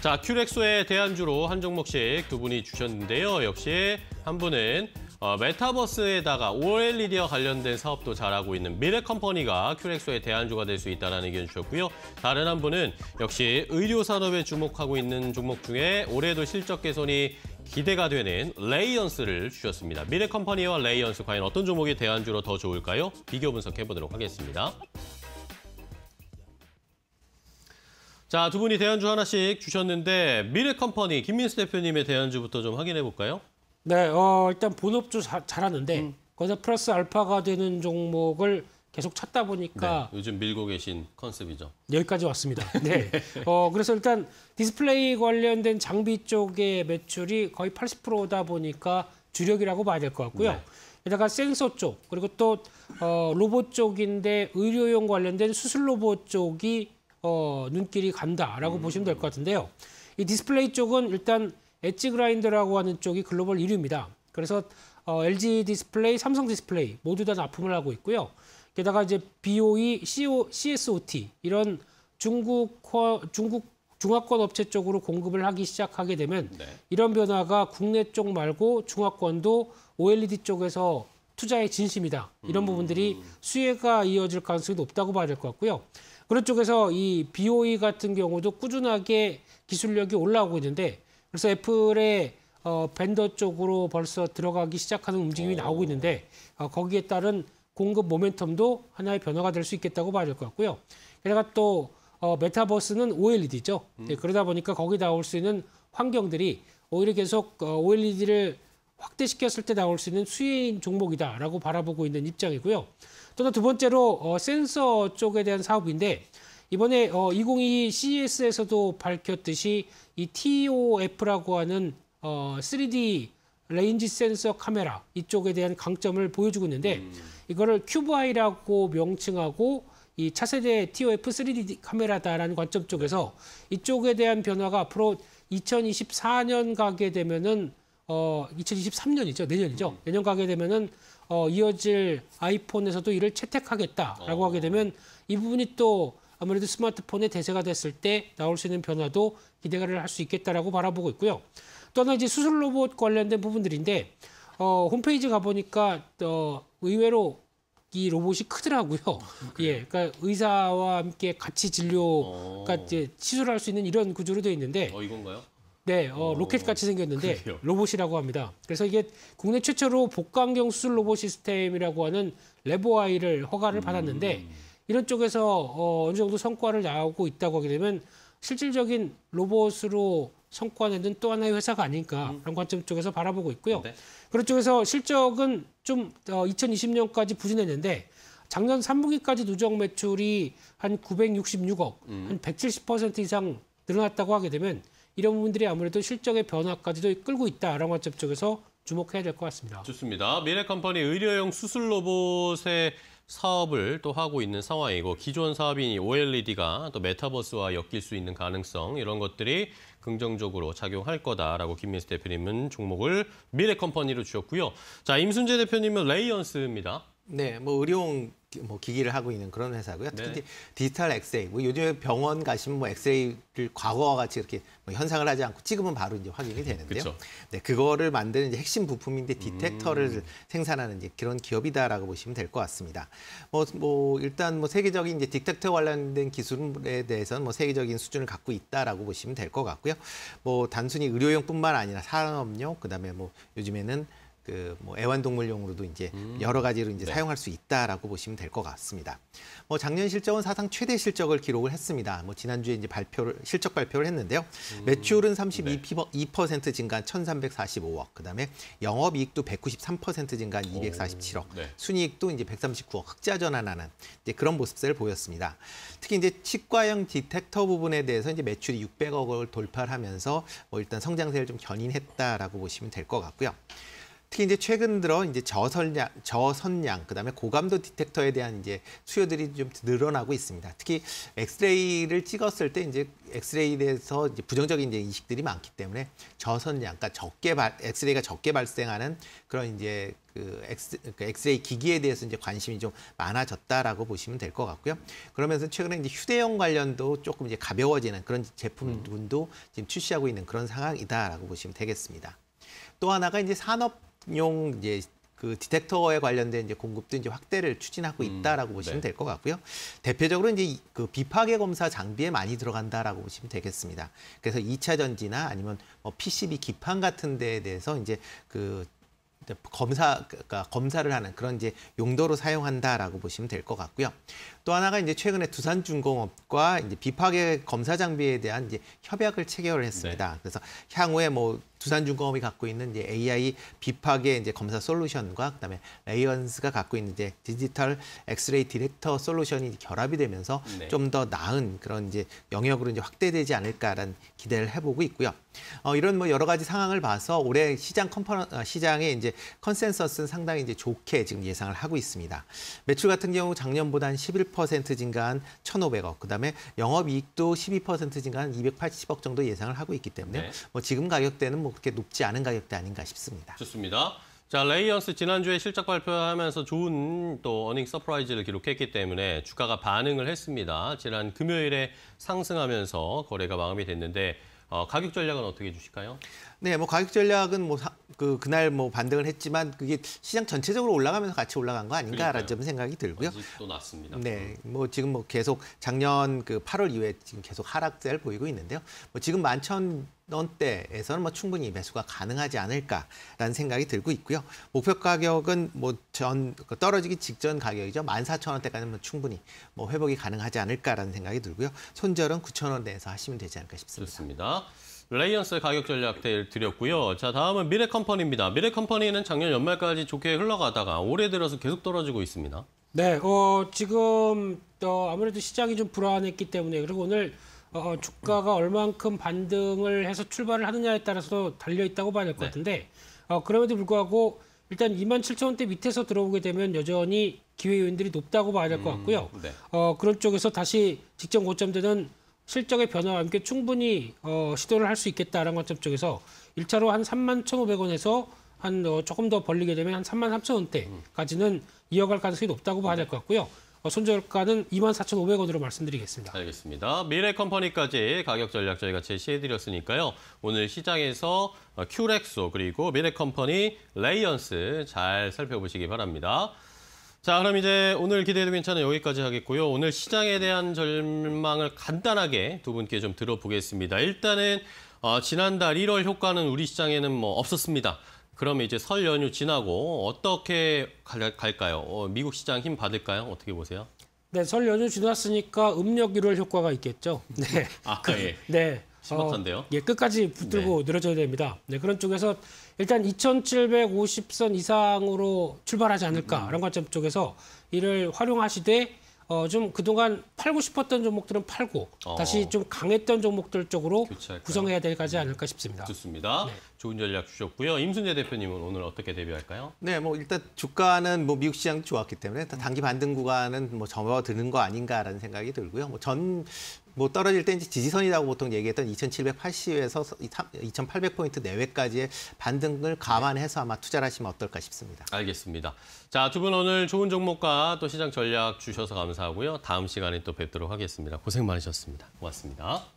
자, 큐렉소의 대안주로 한 종목씩 두 분이 주셨는데요. 역시 한 분은 어, 메타버스에다가 OLED와 관련된 사업도 잘하고 있는 미래컴퍼니가 큐렉소의 대안주가 될 수 있다는 의견 주셨고요. 다른 한 분은 역시 의료산업에 주목하고 있는 종목 중에 올해도 실적 개선이 기대가 되는 레이언스를 주셨습니다. 미래컴퍼니와 레이언스 과연 어떤 종목이 대안주로 더 좋을까요? 비교 분석해보도록 하겠습니다. 자, 두 분이 대연주 하나씩 주셨는데 미래컴퍼니 김민수 대표님의 대연주부터좀 확인해 볼까요? 네, 어, 일단 본업주 자, 잘하는데 음. 거기서 플러스 알파가 되는 종목을 계속 찾다 보니까 네, 요즘 밀고 계신 컨셉이죠. 여기까지 왔습니다. 네. 네. 어, 그래서 일단 디스플레이 관련된 장비 쪽의 매출이 거의 80%다 보니까 주력이라고 봐야 될 것 같고요. 네. 게다가 센서 쪽 그리고 또 어, 로봇 쪽인데 의료용 관련된 수술 로봇 쪽이 어, 눈길이 간다라고 음. 보시면 될 것 같은데요. 이 디스플레이 쪽은 일단 엣지 그라인더라고 하는 쪽이 글로벌 1위입니다. 그래서 어, LG 디스플레이, 삼성 디스플레이 모두 다 납품을 하고 있고요. 게다가 이제 BOE, CO, CSOT 이런 중국 중국 중화권 업체 쪽으로 공급을 하기 시작하게 되면 네. 이런 변화가 국내 쪽 말고 중화권도 OLED 쪽에서 투자의 진심이다. 이런 음. 부분들이 수혜가 이어질 가능성이 높다고 봐야 될 것 같고요. 그런 쪽에서 이 BOE 같은 경우도 꾸준하게 기술력이 올라오고 있는데 그래서 애플의 어, 벤더 쪽으로 벌써 들어가기 시작하는 움직임이 어. 나오고 있는데 어, 거기에 따른 공급 모멘텀도 하나의 변화가 될 수 있겠다고 봐야 될 것 같고요. 게다가 또 어, 메타버스는 OLED죠. 음. 네, 그러다 보니까 거기 나올 수 있는 환경들이 오히려 계속 어, OLED를 확대시켰을 때 나올 수 있는 수혜인 종목이다라고 바라보고 있는 입장이고요. 또는 두 번째로 어, 센서 쪽에 대한 사업인데 이번에 어, 2022 CES에서도 밝혔듯이 이 TOF라고 하는 어, 3D 레인지 센서 카메라 이쪽에 대한 강점을 보여주고 있는데 음. 이거를 큐브아이라고 명칭하고 이 차세대 TOF 3D 카메라다라는 관점 쪽에서 네. 이쪽에 대한 변화가 앞으로 2024년 가게 되면은 어, 2023년이죠. 내년이죠. 음. 내년 가게 되면은 어, 이어질 아이폰에서도 이를 채택하겠다라고 어. 하게 되면 이 부분이 또 아무래도 스마트폰의 대세가 됐을 때 나올 수 있는 변화도 기대를 할 수 있겠다라고 바라보고 있고요. 또 하나 이제 수술 로봇 관련된 부분들인데 어, 홈페이지 가 보니까 어, 의외로 이 로봇이 크더라고요. 아, 그래요? 예, 그니까 의사와 함께 같이 진료, 어. 그니까 이제 시술할 수 있는 이런 구조로 되어 있는데. 어 이건가요? 네, 어, 로켓 같이 생겼는데 그래요? 로봇이라고 합니다. 그래서 이게 국내 최초로 복강경 수술 로봇 시스템이라고 하는 레보아이를 허가를 음. 받았는데 음. 이런 쪽에서 어, 어느 정도 성과를 나오고 있다고 하게 되면 실질적인 로봇으로 성과 내는 또 하나의 회사가 아닐까라는 음. 관점 쪽에서 바라보고 있고요. 네. 그런 쪽에서 실적은 좀 어, 2020년까지 부진했는데 작년 3분기까지 누적 매출이 한 966억, 음. 한170% 이상 늘어났다고 하게 되면 이런 부분들이 아무래도 실적의 변화까지도 끌고 있다라는 관점 쪽에서 주목해야 될 것 같습니다. 좋습니다. 미래컴퍼니 의료용 수술 로봇의 사업을 또 하고 있는 상황이고 기존 사업인 OLED가 또 메타버스와 엮일 수 있는 가능성 이런 것들이 긍정적으로 작용할 거다라고 김민수 대표님은 종목을 미래컴퍼니로 주셨고요. 자 임순재 대표님은 레이언스입니다. 네, 뭐 의료용 뭐 기기를 하고 있는 그런 회사고요. 특히 네. 디지털 엑스레이. 뭐 요즘에 병원 가시면 뭐 엑스레이를 과거와 같이 이렇게 뭐 현상을 하지 않고 찍으면 바로 이제 확인이 되는데요. 그쵸. 네, 그거를 만드는 이제 핵심 부품인데 음. 디텍터를 음. 생산하는 이제 그런 기업이다라고 보시면 될 것 같습니다. 뭐, 뭐 일단 뭐 세계적인 이제 디텍터 관련된 기술에 대해서는 뭐 세계적인 수준을 갖고 있다라고 보시면 될 것 같고요. 뭐 단순히 의료용뿐만 아니라 산업용 그다음에 뭐 요즘에는 그뭐 애완동물용으로도 이제 음. 여러 가지로 이제 네. 사용할 수 있다라고 보시면 될 것 같습니다. 뭐 작년 실적은 사상 최대 실적을 기록을 했습니다. 뭐 지난주에 이제 발표를 실적 발표를 했는데요. 음. 매출은 32% 네. 증가한 1,345억, 그다음에 영업이익도 193% 증가한 247억, 네. 순이익도 이제 139억 흑자 전환하는 이제 그런 모습을 보였습니다. 특히 이제 치과형 디텍터 부분에 대해서 이제 매출이 600억을 돌파하면서 뭐 일단 성장세를 좀 견인했다라고 보시면 될 것 같고요. 특히 이제 최근 들어 이제 저선량, 저선량 그다음에 고감도 디텍터에 대한 이제 수요들이 좀 늘어나고 있습니다. 특히 엑스레이를 찍었을 때 이제 엑스레이에 대해서 이제 부정적인 이제 인식들이 많기 때문에 저선량, 그러니까 적게 발, 엑스레이가 적게 발생하는 그런 이제 그 엑스, 그 레이 기기에 대해서 이제 관심이 좀 많아졌다라고 보시면 될 것 같고요. 그러면서 최근에 이제 휴대용 관련도 조금 이제 가벼워지는 그런 제품군도 음. 지금 출시하고 있는 그런 상황이다라고 보시면 되겠습니다. 또 하나가 이제 산업 용 이제 그 디텍터에 관련된 이제 공급도 이제 확대를 추진하고 음, 있다라고 음, 보시면 네. 될것 같고요. 대표적으로 이제 그 비파괴 검사 장비에 많이 들어간다라고 보시면 되겠습니다. 그래서 2차 전지나 아니면 뭐 PCB 기판 같은 데에 대해서 이제 그 검사 그러니까 검사를 하는 그런 이제 용도로 사용한다라고 보시면 될 것 같고요. 또 하나가 이제 최근에 두산 중공업과 이제 비파괴 검사 장비에 대한 이제 협약을 체결을 했습니다. 네. 그래서 향후에 뭐 두산중공업이 갖고 있는 이제 AI 비파계 이제 검사 솔루션과 그다음에 레이언스가 갖고 있는 이제 디지털 엑스레이 디렉터 솔루션이 결합이 되면서 네. 좀더 나은 그런 이제 영역으로 이제 확대되지 않을까라는 기대를 해보고 있고요. 어, 이런 뭐 여러 가지 상황을 봐서 올해 시장 컨퍼런 어, 시장의 이제 컨센서스는 상당히 이제 좋게 지금 예상을 하고 있습니다. 매출 같은 경우 작년보다 한11% 증가한 1,500억, 그다음에 영업이익도 12% 증가한 280억 정도 예상을 하고 있기 때문에 네. 뭐 지금 가격대는 뭐 그렇게 높지 않은 가격대 아닌가 싶습니다. 좋습니다. 자, 레이언스 지난주에 실적 발표하면서 좋은 또 어닝 서프라이즈를 기록했기 때문에 주가가 반응을 했습니다. 지난 금요일에 상승하면서 거래가 마감이 됐는데 어, 가격 전략은 어떻게 주실까요? 네, 뭐 가격 전략은 뭐 그 그날 뭐 반등을 했지만 그게 시장 전체적으로 올라가면서 같이 올라간 거 아닌가라는 점 생각이 들고요. 또 났습니다. 네, 뭐 지금 뭐 계속 작년 그 8월 이후에 지금 계속 하락세를 보이고 있는데요. 뭐 지금 만천 원대에서는 뭐 충분히 매수가 가능하지 않을까라는 생각이 들고 있고요. 목표 가격은 뭐전 그 떨어지기 직전 가격이죠. 14,000원대까지는 뭐 충분히 뭐 회복이 가능하지 않을까라는 생각이 들고요. 손절은 9,000원대에서 하시면 되지 않을까 싶습니다. 좋습니다. 라이언스 가격 전략 드렸고요. 자 다음은 미래컴퍼니입니다. 미래컴퍼니는 작년 연말까지 좋게 흘러가다가 올해 들어서 계속 떨어지고 있습니다. 네, 어, 지금 어, 아무래도 시장이 좀 불안했기 때문에 그리고 오늘 어, 어, 주가가 얼만큼 반등을 해서 출발을 하느냐에 따라서 달려 있다고 봐야 될것 네. 같은데 어, 그럼에도 불구하고 일단 2만 7천 원대 밑에서 들어오게 되면 여전히 기회 요인들이 높다고 봐야 될것 음, 같고요. 음, 네. 어, 그런 쪽에서 다시 직전 고점되는 실적의 변화와 함께 충분히 어, 시도를 할 수 있겠다라는 관점 쪽에서 1차로 한 3만 1,500원에서 한 어, 조금 더 벌리게 되면 한 3만 3천 원대까지는 이어갈 가능성이 높다고 봐야 될것 네. 같고요. 어, 손절가는 24,500원으로 말씀드리겠습니다. 알겠습니다. 미래컴퍼니까지 가격 전략 저희가 제시해드렸으니까요. 오늘 시장에서 어, 큐렉소 그리고 미래컴퍼니 레이언스 잘 살펴보시기 바랍니다. 자, 그럼 이제 오늘 기대해도 괜찮은 여기까지 하겠고요. 오늘 시장에 대한 절망을 간단하게 두 분께 좀 들어보겠습니다. 일단은 어, 지난달 1월 효과는 우리 시장에는 뭐 없었습니다. 그러면 이제 설 연휴 지나고 어떻게 갈까요? 어, 미국 시장 힘 받을까요? 어떻게 보세요? 네, 설 연휴 지났으니까 음력 1월 효과가 있겠죠. 네. 아, 그, 예. 네. 심각한데요? 어, 예, 끝까지 붙들고 네. 늘어져야 됩니다. 네, 그런 쪽에서 일단 2,750선 이상으로 출발하지 않을까라는 음. 관점 쪽에서 이를 활용하시되 어, 좀 그동안 팔고 싶었던 종목들은 팔고 어. 다시 좀 강했던 종목들 쪽으로 교체할까요? 구성해야 될까지 음, 않을까 싶습니다. 좋습니다. 네. 좋은 전략 주셨고요. 임순재 대표님은 오늘 어떻게 대비할까요? 네, 뭐 일단 주가는 뭐 미국 시장 좋았기 때문에 단기 반등 구간은 뭐 접어드는 거 아닌가라는 생각이 들고요. 뭐전 뭐 떨어질 때 이제 지지선이라고 보통 얘기했던 2,780에서 2,800포인트 내외까지의 반등을 감안해서 아마 투자를 하시면 어떨까 싶습니다. 알겠습니다. 자, 두 분 오늘 좋은 종목과 또 시장 전략 주셔서 감사하고요. 다음 시간에 또 뵙도록 하겠습니다. 고생 많으셨습니다. 고맙습니다.